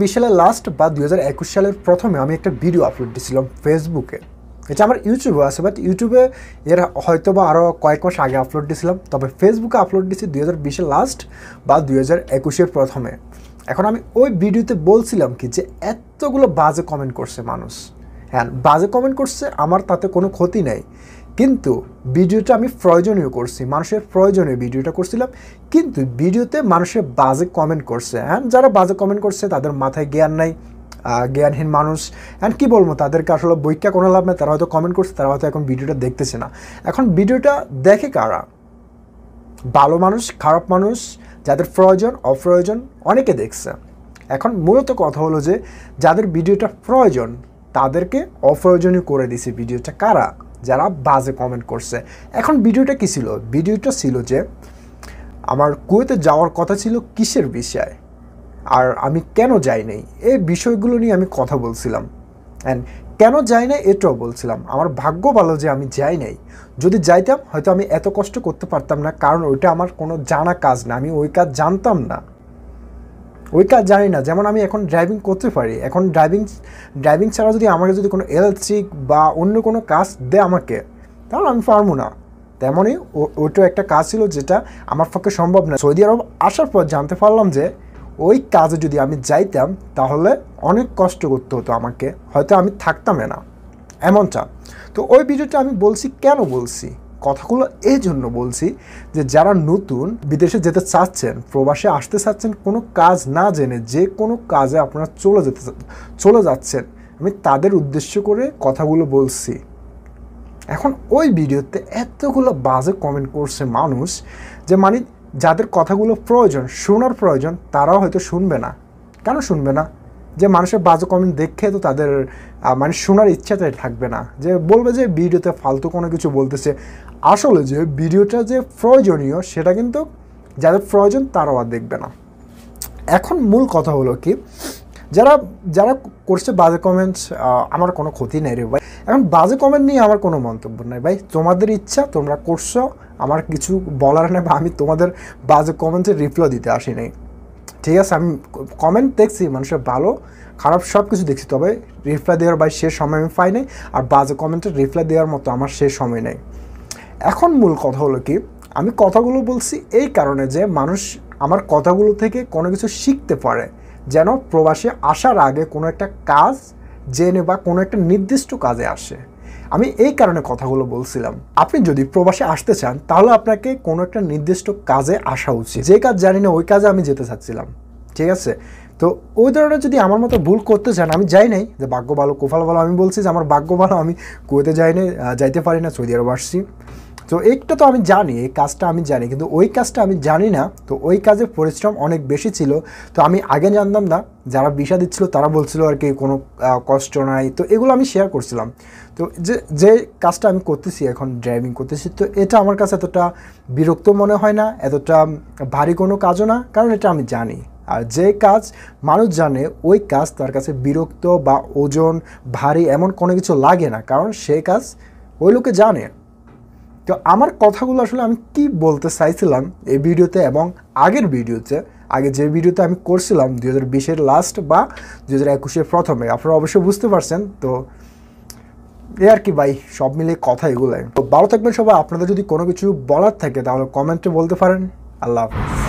দুই সালের লাস্ট বা দুই সালের প্রথমে আমি একটা ভিডিও আপলোড দিয়েছিলাম ফেসবুকে এটা আমার ইউটিউবে আছে বাট ইউটিউবে এর হয়তো বা আরও কয়েক মাস আগে আপলোড দিয়েছিলাম তবে ফেসবুকে আপলোড দিয়েছি দুই হাজার বিশের লাস্ট বা দুই হাজার একুশের প্রথমে এখন আমি ওই ভিডিওতে বলছিলাম কি যে এতগুলো বাজে কমেন্ট করছে মানুষ হ্যাঁ বাজে কমেন্ট করছে আমার তাতে কোনো ক্ষতি নেই কিন্তু ভিডিওটা আমি প্রয়োজনীয় করছি মানুষের প্রয়োজনীয় ভিডিওটা করছিলাম কিন্তু ভিডিওতে মানুষের বাজে কমেন্ট করছে অ্যান্ড যারা বাজে কমেন্ট করছে তাদের মাথায় জ্ঞান নাই জ্ঞানহীন মানুষ অ্যান্ড কী বলবো তাদেরকে আসলে বৈজ্ঞা কোনো লাভ নেই তারা হয়তো কমেন্ট করছে তারা হয়তো এখন ভিডিওটা দেখতেছে না এখন ভিডিওটা দেখে কারা ভালো মানুষ খারাপ মানুষ যাদের প্রয়োজন অপ্রয়োজন অনেকে দেখছে এখন মূলত কথা হলো যে যাদের ভিডিওটা প্রয়োজন তাদেরকে অপ্রয়োজনীয় করে দিছে ভিডিওটা কারা যারা বাজে কমেন্ট করছে এখন ভিডিওটা কী ছিল ভিডিওটা ছিল যে আমার কুয়েতে যাওয়ার কথা ছিল কিসের বিষয় আর আমি কেন যাই নাই এই বিষয়গুলো নিয়ে আমি কথা বলছিলাম অ্যান্ড কেন যাই না এটাও বলছিলাম আমার ভাগ্য ভালো যে আমি যাই নাই যদি যাইতাম হয়তো আমি এত কষ্ট করতে পারতাম না কারণ ওইটা আমার কোনো জানা কাজ না আমি ওই কাজ জানতাম না ওই কাজ জানি না যেমন আমি এখন ড্রাইভিং করতে পারি এখন ড্রাইভিং ড্রাইভিং ছাড়া যদি আমাকে যদি কোনো ইলেকট্রিক বা অন্য কোনো কাজ দেয় আমাকে তাহলে আমি পারবো না তেমনই ওইটা একটা কাজ ছিল যেটা আমার পক্ষে সম্ভব না সৌদি আরব আসার পর জানতে পারলাম যে ওই কাজে যদি আমি যাইতাম তাহলে অনেক কষ্ট করতে হতো আমাকে হয়তো আমি থাকতামে না এমনটা তো ওই ভিডিওটা আমি বলছি কেন বলছি কথাগুলো এই জন্য বলছি যে যারা নতুন বিদেশে যেতে চাচ্ছেন প্রবাসে আসতে চাচ্ছেন কোনো কাজ না জেনে যে কোনো কাজে আপনারা চলে যেতে চলে যাচ্ছেন আমি তাদের উদ্দেশ্য করে কথাগুলো বলছি এখন ওই ভিডিওতে এতগুলো বাজে কমেন্ট করছে মানুষ যে মানে যাদের কথাগুলো প্রয়োজন শোনার প্রয়োজন তারাও হয়তো শুনবে না কেন শুনবে না যে মানুষের বাজে কমেন্ট দেখে তো তাদের মানে শোনার ইচ্ছাটাই থাকবে না যে বলবে যে ভিডিওতে ফালতু কোনো কিছু বলতেছে আসলে যে ভিডিওটা যে প্রয়োজনীয় সেটা কিন্তু যাদের প্রয়োজন তারাও আর দেখবে না এখন মূল কথা হলো কি যারা যারা করছে বাজে কমেন্টস আমার কোনো ক্ষতি নেই রে ভাই এখন বাজে কমেন্ট নিয়ে আমার কোনো মন্তব্য নেই ভাই তোমাদের ইচ্ছা তোমরা করছো আমার কিছু বলার নেই বা আমি তোমাদের বাজে কমেন্টসের রিপ্লাই দিতে আসি নাই ঠিক আছে আমি কমেন্ট দেখছি মানুষের ভালো খারাপ সব কিছু দেখছি তবে রিপ্লাই দেওয়ার বাই সে সময় আমি পাই নাই আর বাজে কমেন্টের রিপ্লাই দেওয়ার মতো আমার সে সময় নেই এখন মূল কথা হলো কি আমি কথাগুলো বলছি এই কারণে যে মানুষ আমার কথাগুলো থেকে কোনো কিছু শিখতে পারে যেন প্রবাসে আসার আগে কোনো একটা কাজ জেনে বা কোনো একটা নির্দিষ্ট কাজে আসে আমি এই কারণে কথাগুলো বলছিলাম আপনি যদি প্রবাসে আসতে চান তাহলে আপনাকে কোনো একটা নির্দিষ্ট কাজে আসা উচিত যে কাজ জানি না ওই কাজে আমি যেতে চাচ্ছিলাম ঠিক আছে তো ওই ধরনের যদি আমার মতো ভুল করতে চান আমি যাই নাই যে ভাগ্য ভালো কোফাল ভালো আমি বলছি যে আমার ভাগ্য ভালো আমি কুয়েতে যাই নাই যাইতে পারি না সৌদি আরব আসছি তো এইটা তো আমি জানি এই কাজটা আমি জানি কিন্তু ওই কাজটা আমি জানি না তো ওই কাজে পরিশ্রম অনেক বেশি ছিল তো আমি আগে জানতাম না যারা বিষা দিচ্ছিলো তারা বলছিল আর কি কোনো কষ্ট নাই তো এগুলো আমি শেয়ার করছিলাম তো যে যে কাজটা আমি করতেছি এখন ড্রাইভিং করতেছি তো এটা আমার কাছে এতটা বিরক্ত মনে হয় না এতটা ভারী কোনো কাজও না কারণ এটা আমি জানি আর যে কাজ মানুষ জানে ওই কাজ তার কাছে বিরক্ত বা ওজন ভারী এমন কোনো কিছু লাগে না কারণ সে কাজ ওই লোকে জানে তো আমার কথাগুলো আসলে আমি কি বলতে চাইছিলাম এই ভিডিওতে এবং আগের ভিডিওতে আগে যে ভিডিওতে আমি করছিলাম দু হাজার বিশের লাস্ট বা দু হাজার একুশের প্রথমে আপনারা অবশ্যই বুঝতে পারছেন তো এ আর কি ভাই সব মিলে কথা এগুলাই তো ভালো থাকবেন সবাই আপনাদের যদি কোনো কিছু বলার থাকে তাহলে কমেন্টে বলতে পারেন আল্লাহ হাফিজ